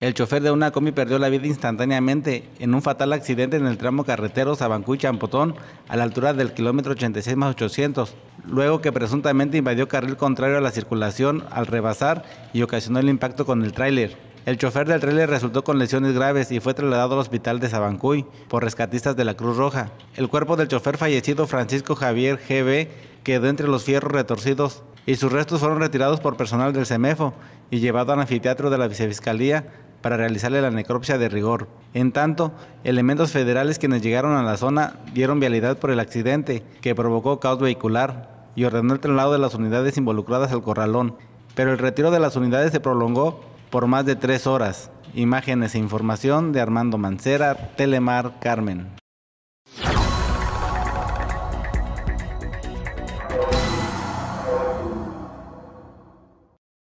El chofer de una combi perdió la vida instantáneamente en un fatal accidente en el tramo carretero Sabancuy-Champotón a la altura del kilómetro 86 más 800, luego que presuntamente invadió carril contrario a la circulación al rebasar y ocasionó el impacto con el tráiler. El chofer del tráiler resultó con lesiones graves y fue trasladado al hospital de Sabancuy por rescatistas de la Cruz Roja. El cuerpo del chofer fallecido Francisco Javier GB quedó entre los fierros retorcidos y sus restos fueron retirados por personal del CEMEFO y llevado al anfiteatro de la vicefiscalía para realizarle la necropsia de rigor. En tanto, elementos federales quienes llegaron a la zona dieron vialidad por el accidente que provocó caos vehicular y ordenó el traslado de las unidades involucradas al corralón, pero el retiro de las unidades se prolongó por más de tres horas. Imágenes e información de Armando Mancera, Telemar, Carmen.